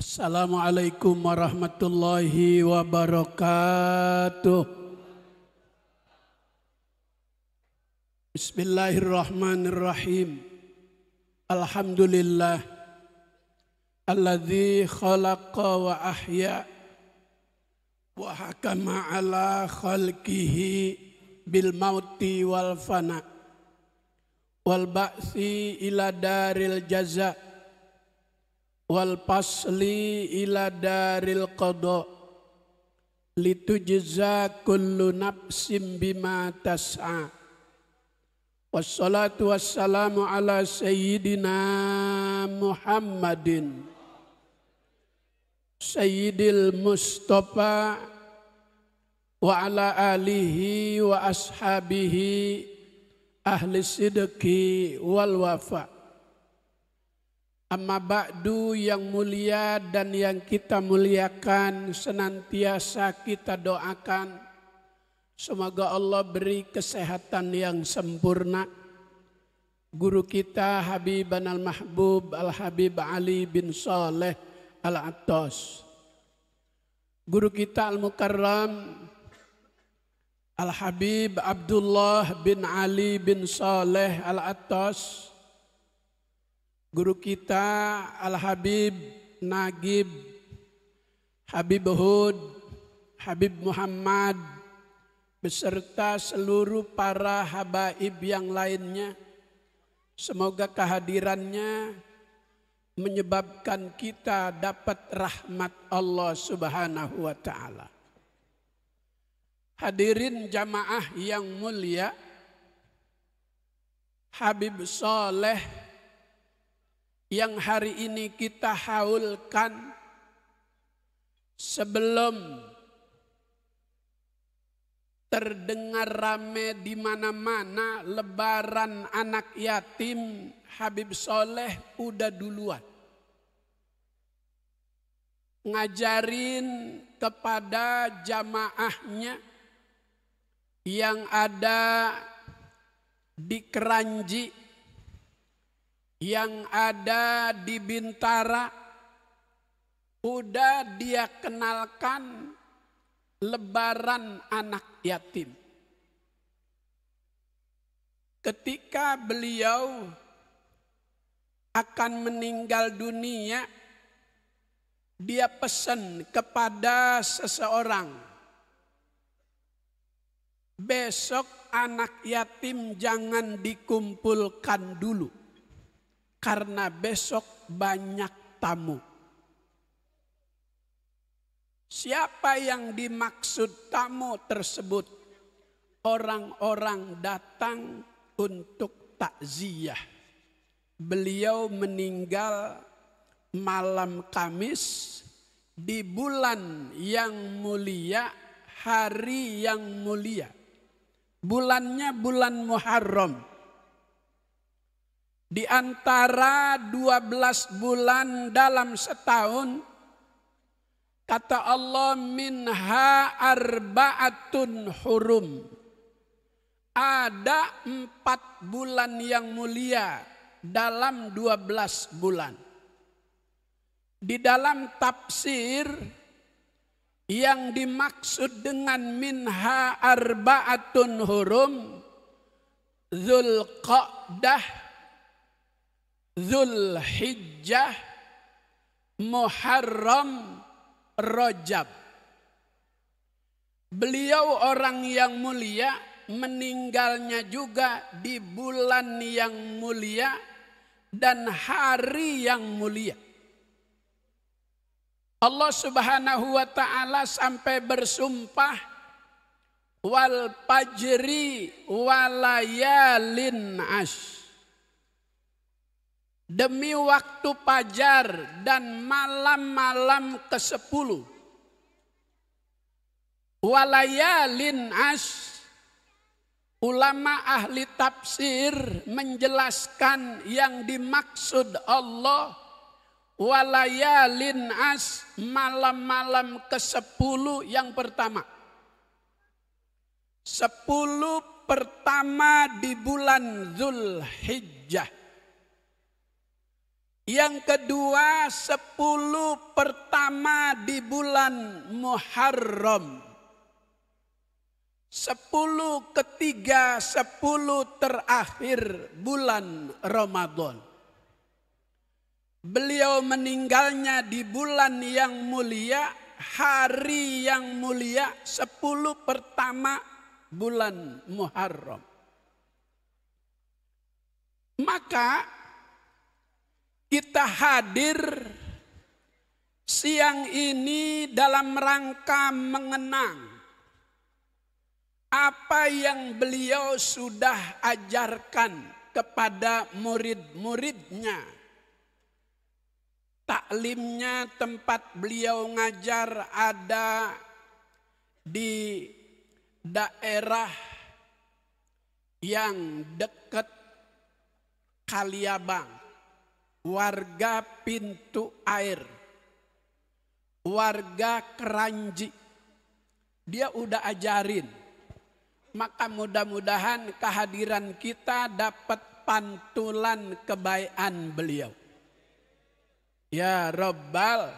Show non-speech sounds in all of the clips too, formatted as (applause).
Assalamualaikum warahmatullahi wabarakatuh. Bismillahirrahmanirrahim. Alhamdulillah. Alladhi khalaqa wa ahya wa hakama ala khalqihi bil mauti wal fana wal ba'si ila daril jazaa wal pasli ila daril qada litujza kullu nafsin bima tas'a wassalatu wassalamu ala sayyidina muhammadin sayyidil mustafa wa ala alihi wa ashabihi ahli sidqi wal wafa' Amma ba'du yang mulia dan yang kita muliakan senantiasa kita doakan semoga Allah beri kesehatan yang sempurna guru kita Habib al-Mahbub al-Habib Ali bin Saleh al-Attas guru kita al-Mukarram al-Habib Abdullah bin Ali bin Saleh al-Attas guru kita Al-Habib Nagib Habib Hud Habib Muhammad beserta seluruh para habaib yang lainnya semoga kehadirannya menyebabkan kita dapat rahmat Allah Subhanahu wa taala. Hadirin jamaah yang mulia Habib Soleh yang hari ini kita haulkan sebelum terdengar rame di mana-mana lebaran anak yatim Habib Soleh udah duluan ngajarin kepada jamaahnya yang ada di Keranji yang ada di Bintara udah dia kenalkan lebaran anak yatim. Ketika beliau akan meninggal dunia, dia pesan kepada seseorang, besok anak yatim jangan dikumpulkan dulu karena besok banyak tamu. Siapa yang dimaksud tamu tersebut? Orang-orang datang untuk takziah. Beliau meninggal malam Kamis di bulan yang mulia, hari yang mulia. Bulannya bulan Muharram. Di antara 12 bulan dalam setahun kata Allah minha arbaatun hurum. Ada empat bulan yang mulia dalam 12 bulan. Di dalam tafsir yang dimaksud dengan minha arbaatun hurum Zulqa'dah Zulhijjah, Muharram, Rajab. Beliau orang yang mulia, meninggalnya juga di bulan yang mulia dan hari yang mulia. Allah Subhanahu wa taala sampai bersumpah wal pajri walayalin ash demi waktu pajar dan malam-malam ke sepuluh. Walayalin as Ulama ahli tafsir menjelaskan yang dimaksud Allah walayalin as malam-malam ke sepuluh yang pertama. Sepuluh pertama di bulan Zulhijjah. Yang kedua, sepuluh pertama di bulan Muharram. Sepuluh ketiga, sepuluh terakhir bulan Ramadan. Beliau meninggalnya di bulan yang mulia, hari yang mulia, sepuluh pertama bulan Muharram. Maka kita hadir siang ini dalam rangka mengenang apa yang beliau sudah ajarkan kepada murid-muridnya. Taklimnya tempat beliau ngajar ada di daerah yang dekat Kaliabang warga pintu air, warga keranji. Dia udah ajarin. Maka mudah-mudahan kehadiran kita dapat pantulan kebaikan beliau. Ya Robbal,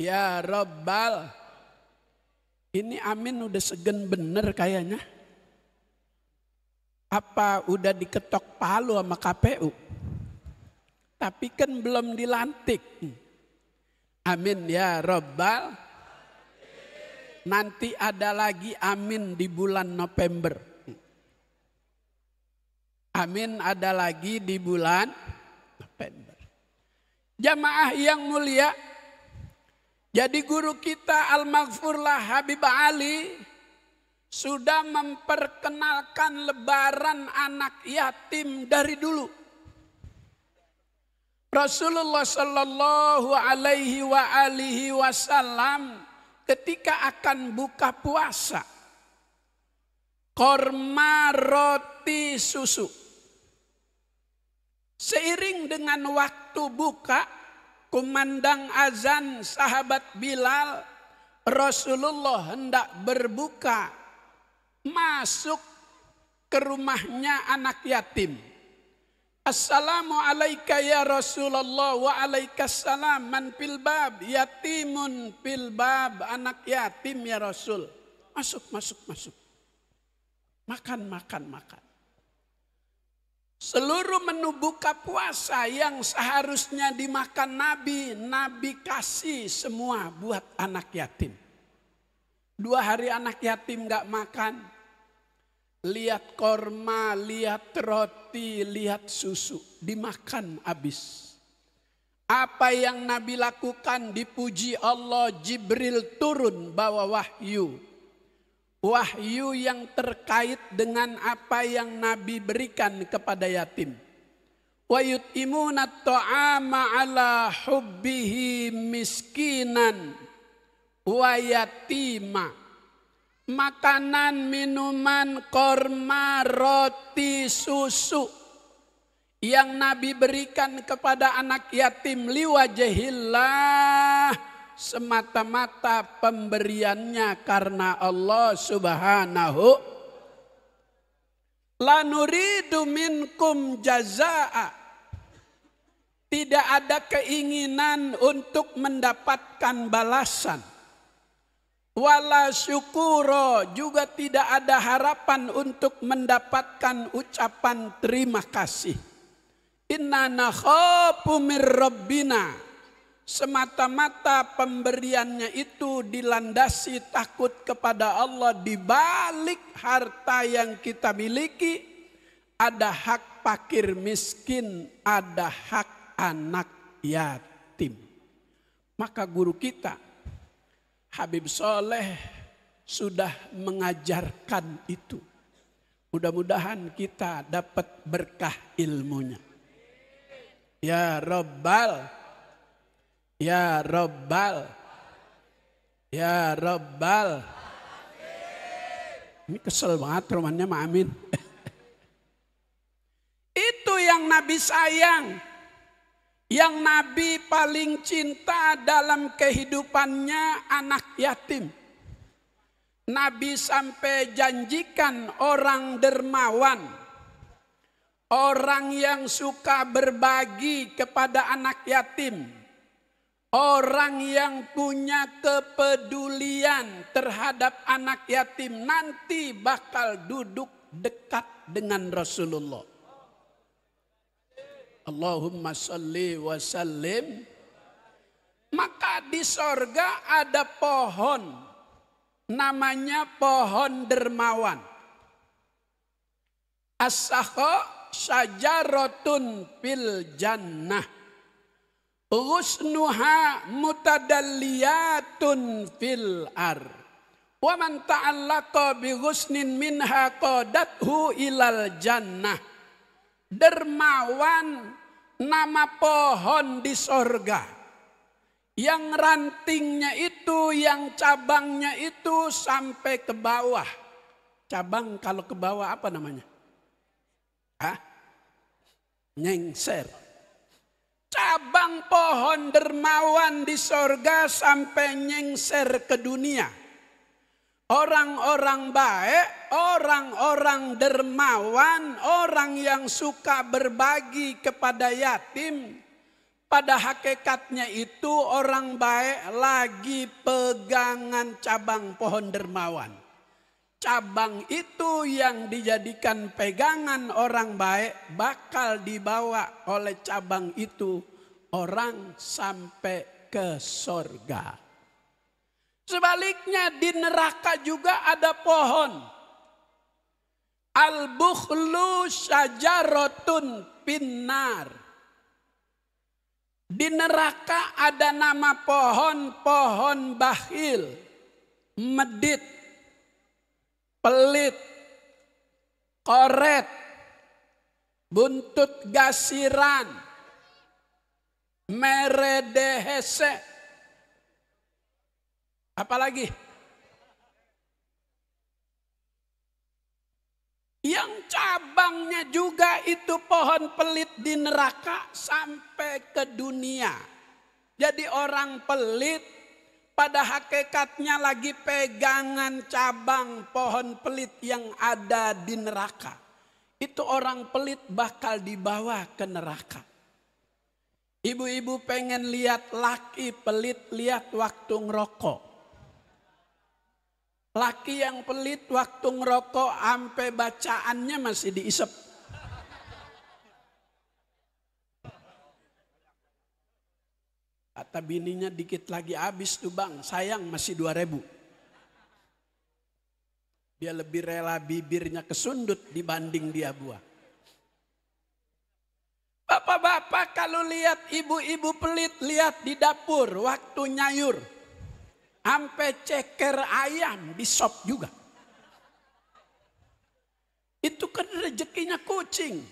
Ya Robbal. Ini amin udah segen bener kayaknya. Apa udah diketok palu sama KPU? tapi kan belum dilantik. Amin ya Robbal. Nanti ada lagi amin di bulan November. Amin ada lagi di bulan November. Jamaah yang mulia. Jadi guru kita Al-Maghfurlah Habib Ali sudah memperkenalkan lebaran anak yatim dari dulu. Rasulullah Shallallahu Alaihi wa alihi Wasallam ketika akan buka puasa, korma roti susu. Seiring dengan waktu buka, kumandang azan sahabat Bilal, Rasulullah hendak berbuka, masuk ke rumahnya anak yatim Assalamu alaika ya Rasulullah wa alaikassalam man fil bab yatimun fil bab anak yatim ya Rasul. Masuk masuk masuk. Makan makan makan. Seluruh menu buka puasa yang seharusnya dimakan Nabi, Nabi kasih semua buat anak yatim. Dua hari anak yatim gak makan, Lihat korma, lihat roti, lihat susu. Dimakan habis. Apa yang Nabi lakukan dipuji Allah Jibril turun bawa wahyu. Wahyu yang terkait dengan apa yang Nabi berikan kepada yatim. Wa yut'imuna ta'ama ala hubbihi miskinan wa yatimah makanan, minuman, korma, roti, susu yang Nabi berikan kepada anak yatim liwajahillah semata-mata pemberiannya karena Allah Subhanahu la nuridu minkum jazaa tidak ada keinginan untuk mendapatkan balasan Wala syukuro juga tidak ada harapan untuk mendapatkan ucapan terima kasih. Inna nakhopu Semata-mata pemberiannya itu dilandasi takut kepada Allah di balik harta yang kita miliki ada hak pakir miskin, ada hak anak yatim. Maka guru kita Habib Soleh sudah mengajarkan itu. Mudah-mudahan kita dapat berkah ilmunya. Ya Robbal, ya Robbal, ya Robbal. Ini kesel banget romannya, Amin. (laughs) itu yang Nabi sayang yang Nabi paling cinta dalam kehidupannya anak yatim. Nabi sampai janjikan orang dermawan, orang yang suka berbagi kepada anak yatim, orang yang punya kepedulian terhadap anak yatim nanti bakal duduk dekat dengan Rasulullah. Allahumma salli wa sallim. Maka di sorga ada pohon. Namanya pohon dermawan. as sajarotun syajaratun fil jannah. Husnuha mutadalliyatun fil ar. Wa man ta'allaqa bi husnin minha qadathu ilal jannah dermawan nama pohon di sorga. Yang rantingnya itu, yang cabangnya itu sampai ke bawah. Cabang kalau ke bawah apa namanya? Hah? Nyengser. Cabang pohon dermawan di sorga sampai nyengser ke dunia. Orang-orang baik, orang-orang dermawan, orang yang suka berbagi kepada yatim, pada hakikatnya itu orang baik lagi pegangan cabang pohon dermawan. Cabang itu yang dijadikan pegangan orang baik bakal dibawa oleh cabang itu orang sampai ke sorga. Sebaliknya di neraka juga ada pohon. Al-bukhlu syajarotun pinar. Di neraka ada nama pohon-pohon bakhil, medit, pelit, koret, buntut gasiran, meredehesek. Apalagi yang cabangnya juga itu pohon pelit di neraka sampai ke dunia. Jadi orang pelit pada hakikatnya lagi pegangan cabang pohon pelit yang ada di neraka. Itu orang pelit bakal dibawa ke neraka. Ibu-ibu pengen lihat laki pelit, lihat waktu ngerokok. Laki yang pelit waktu ngerokok ampe bacaannya masih diisep. Kata bininya dikit lagi habis tuh bang, sayang masih dua ribu. Dia lebih rela bibirnya kesundut dibanding dia buah. Bapak-bapak kalau lihat ibu-ibu pelit, lihat di dapur waktu nyayur. Sampai ceker ayam di sop juga. Itu kan rezekinya kucing.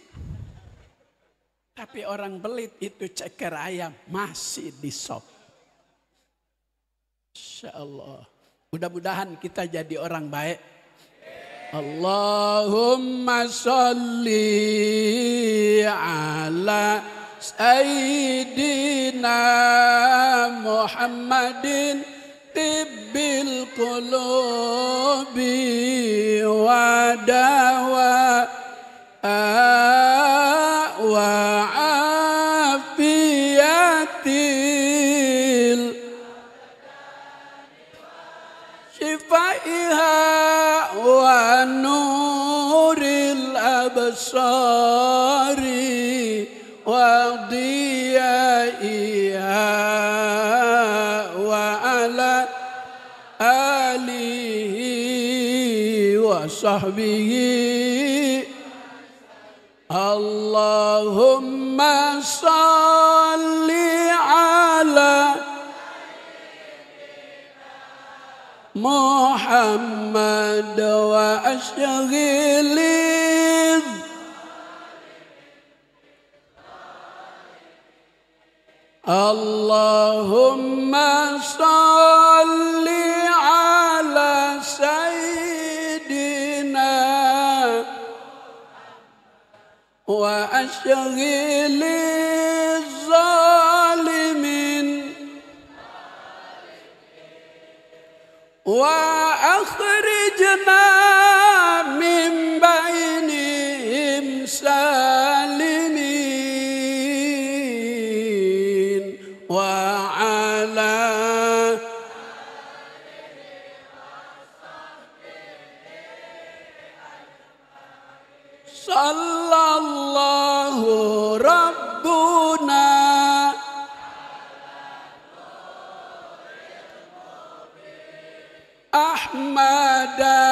Tapi orang belit itu ceker ayam masih di sop. Insya Allah. Mudah-mudahan kita jadi orang baik. Allahumma salli ala Sayyidina Muhammadin طب القلوب ودواء آه، وعافية شفائها ونور الأبصار وصحبه اللهم صل على محمد وأشغل اللهم صلِّ الشغيل الظالم وأخرجنا Sallallahu Rabbuna Ahmadah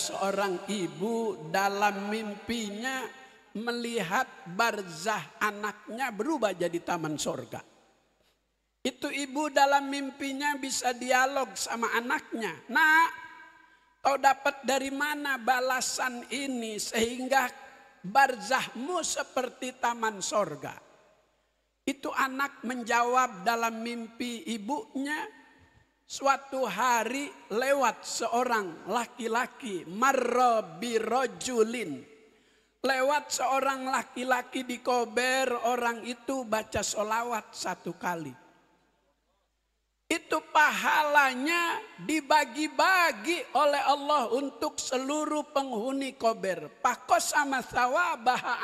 seorang ibu dalam mimpinya melihat barzah anaknya berubah jadi taman sorga. Itu ibu dalam mimpinya bisa dialog sama anaknya. nah kau dapat dari mana balasan ini sehingga barzahmu seperti taman sorga. Itu anak menjawab dalam mimpi ibunya, Suatu hari lewat seorang laki-laki marra birojulin. Lewat seorang laki-laki di kober orang itu baca solawat satu kali. Itu pahalanya dibagi-bagi oleh Allah untuk seluruh penghuni kober. Pakos sama sawa baha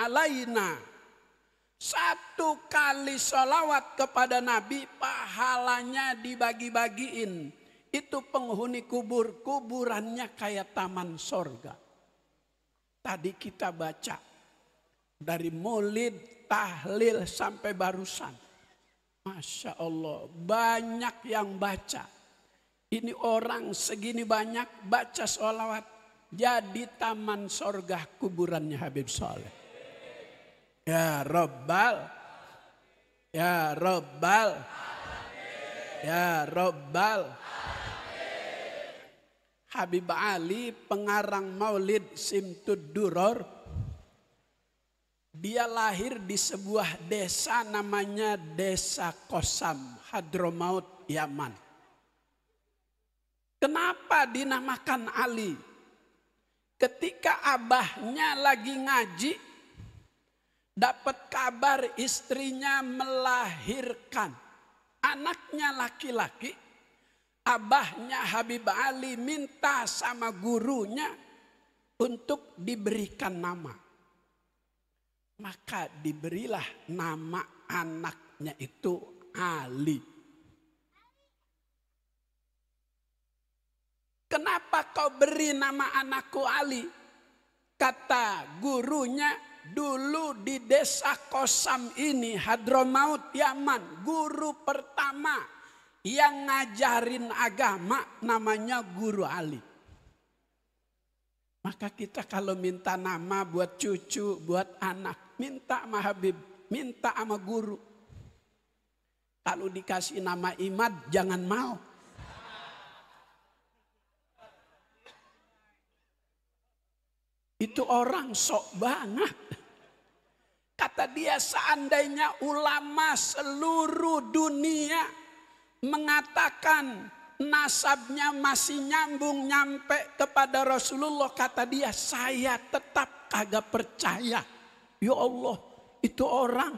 satu kali sholawat kepada Nabi pahalanya dibagi-bagiin. Itu penghuni kubur, kuburannya kayak taman sorga. Tadi kita baca dari mulid, tahlil sampai barusan. Masya Allah banyak yang baca. Ini orang segini banyak baca sholawat. Jadi taman sorga kuburannya Habib Soleh. Ya Robbal, Ya Robbal, Ya Robbal. Habib Ali pengarang maulid Simtud Duror dia lahir di sebuah desa namanya Desa Kosam, Hadromaut Yaman. Kenapa dinamakan Ali? Ketika abahnya lagi ngaji, dapat kabar istrinya melahirkan anaknya laki-laki abahnya Habib Ali minta sama gurunya untuk diberikan nama maka diberilah nama anaknya itu Ali Kenapa kau beri nama anakku Ali? Kata gurunya, dulu di desa Kosam ini Hadromaut Yaman guru pertama yang ngajarin agama namanya Guru Ali. Maka kita kalau minta nama buat cucu, buat anak, minta sama Habib, minta sama guru. Kalau dikasih nama Imad jangan mau. Itu orang sok banget. Kata dia seandainya ulama seluruh dunia mengatakan nasabnya masih nyambung nyampe kepada Rasulullah. Kata dia saya tetap kagak percaya. Ya Allah itu orang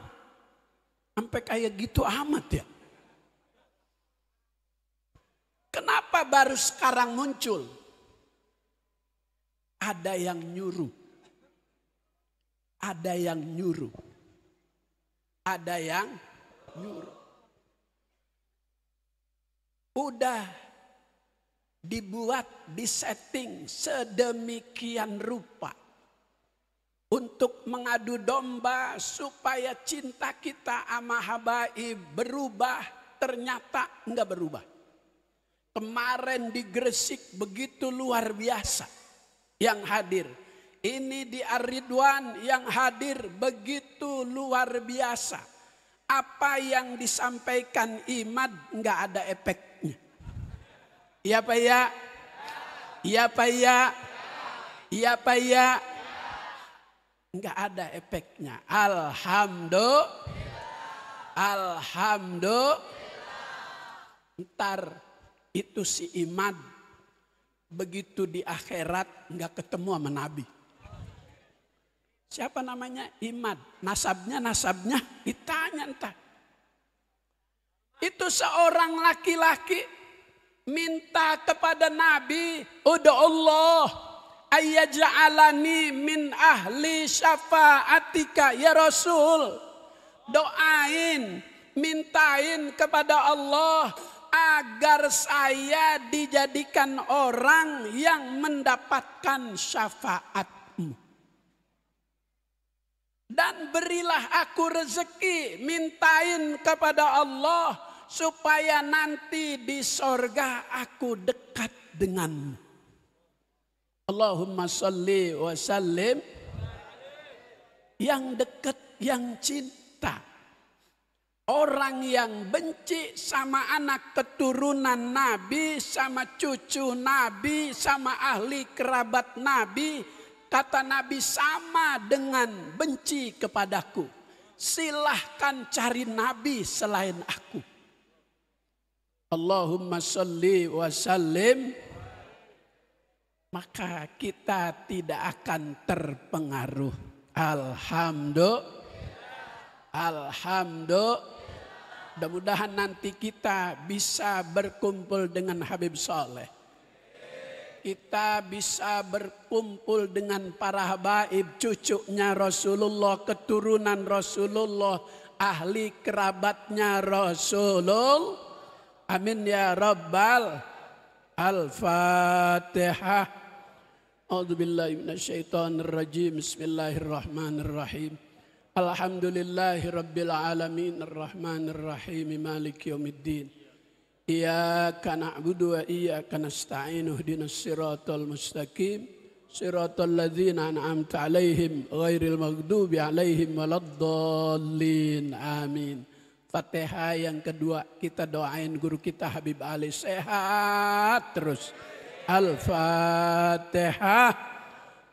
sampai kayak gitu amat ya. Kenapa baru sekarang muncul? Ada yang nyuruh. Ada yang nyuruh. Ada yang nyuruh. Udah dibuat, disetting sedemikian rupa untuk mengadu domba supaya cinta kita sama habaib berubah ternyata enggak berubah. Kemarin digresik begitu luar biasa yang hadir. Ini di Aridwan yang hadir begitu luar biasa. Apa yang disampaikan Imad nggak ada efeknya. Iya Pak ya? Iya Pak ya? Iya Pak ya? Enggak ada efeknya. Alhamdulillah. Alhamdulillah. Ntar itu si Imad begitu di akhirat nggak ketemu sama Nabi. Siapa namanya? Imad. Nasabnya, nasabnya ditanya entah. Itu seorang laki-laki minta kepada Nabi, Udah Allah, ayaja'alani min ahli syafaatika ya Rasul. Doain, mintain kepada Allah agar saya dijadikan orang yang mendapatkan syafaatmu. Dan berilah aku rezeki, mintain kepada Allah supaya nanti di sorga aku dekat dengan Allahumma salli wa sallim. Yang dekat, yang cinta Orang yang benci sama anak keturunan Nabi, sama cucu Nabi, sama ahli kerabat Nabi, kata Nabi sama dengan benci kepadaku. Silahkan cari Nabi selain aku. Allahumma salli wa sallim. Maka kita tidak akan terpengaruh. Alhamdulillah. Alhamdulillah. Mudah-mudahan nanti kita bisa berkumpul dengan Habib Saleh, Kita bisa berkumpul dengan para habaib cucunya Rasulullah, keturunan Rasulullah, ahli kerabatnya Rasulullah. Amin ya Rabbal Al-Fatihah. A'udzubillahi minasyaitonirrajim. rajim. Bismillahirrahmanirrahim. Alhamdulillahi rabbil alamin arrahman arrahim malik yaumiddin Iyaka na'budu wa iyaka nasta'in ihdinas siratal mustaqim siratul ladzina an'amta 'alaihim ghairil maghdubi 'alaihim waladdallin amin Fatihah yang kedua kita doain guru kita Habib Ali sehat terus Al Fatihah